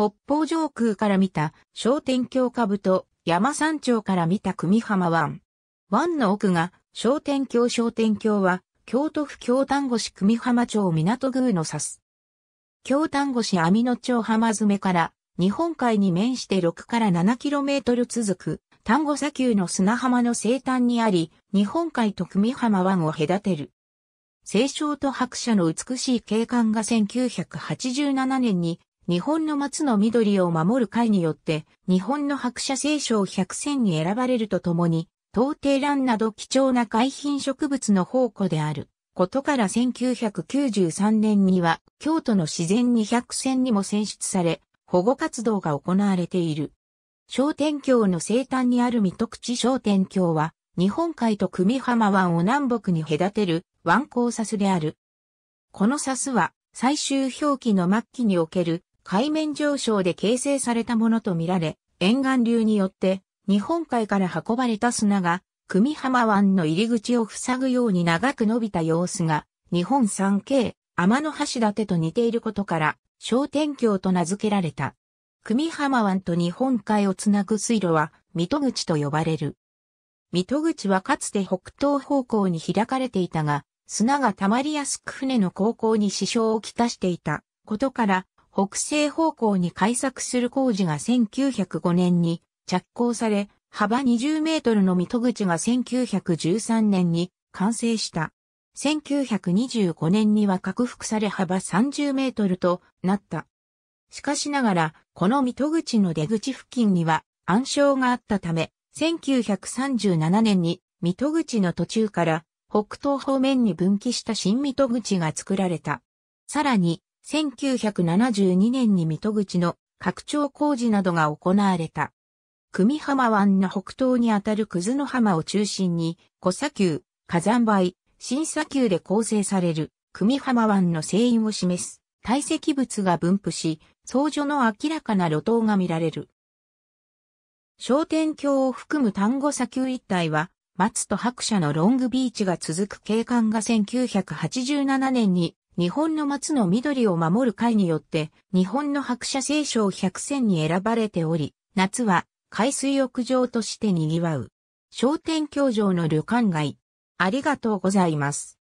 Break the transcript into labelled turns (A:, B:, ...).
A: 北方上空から見た昇天橋下部と山山頂から見た組浜湾。湾の奥が昇天橋昇天橋は京都府京丹後市組浜町港宮の指す。京丹後市網野町浜詰から日本海に面して6から7トル続く丹後砂丘の砂浜の西端にあり、日本海と組浜湾を隔てる。清少と白車の美しい景観が1987年に日本の松の緑を守る会によって、日本の白車聖書を100選に選ばれるとともに、東帝蘭など貴重な海浜植物の宝庫である。ことから1993年には、京都の自然に100選にも選出され、保護活動が行われている。商店橋の西端にある三徳地商店橋は、日本海と久美浜湾を南北に隔てる湾交サスである。このサスは、最終表記の末期における海面上昇で形成されたものとみられ、沿岸流によって日本海から運ばれた砂が、久美浜湾の入り口を塞ぐように長く伸びた様子が、日本三景、天の橋立と似ていることから、商店橋と名付けられた。久美浜湾と日本海をつなぐ水路は、水戸口と呼ばれる。水戸口はかつて北東方向に開かれていたが、砂が溜まりやすく船の航行に支障をきたしていたことから、北西方向に開作する工事が1905年に着工され、幅20メートルの水戸口が1913年に完成した。1925年には拡幅され幅30メートルとなった。しかしながら、この水戸口の出口付近には暗礁があったため、1937年に水戸口の途中から北東方面に分岐した新水戸口が作られた。さらに、1972年に水戸口の拡張工事などが行われた。久美浜湾の北東にあたる葛の浜を中心に、小砂丘、火山灰、新砂丘で構成される久美浜湾の聖因を示す堆積物が分布し、相除の明らかな露頭が見られる。商店橋を含む丹後砂丘一帯は、松と白車のロングビーチが続く景観が1987年に日本の松の緑を守る会によって、日本の白車聖書100選に選ばれており、夏は海水浴場として賑わう。商店教場の旅館街。ありがとうございます。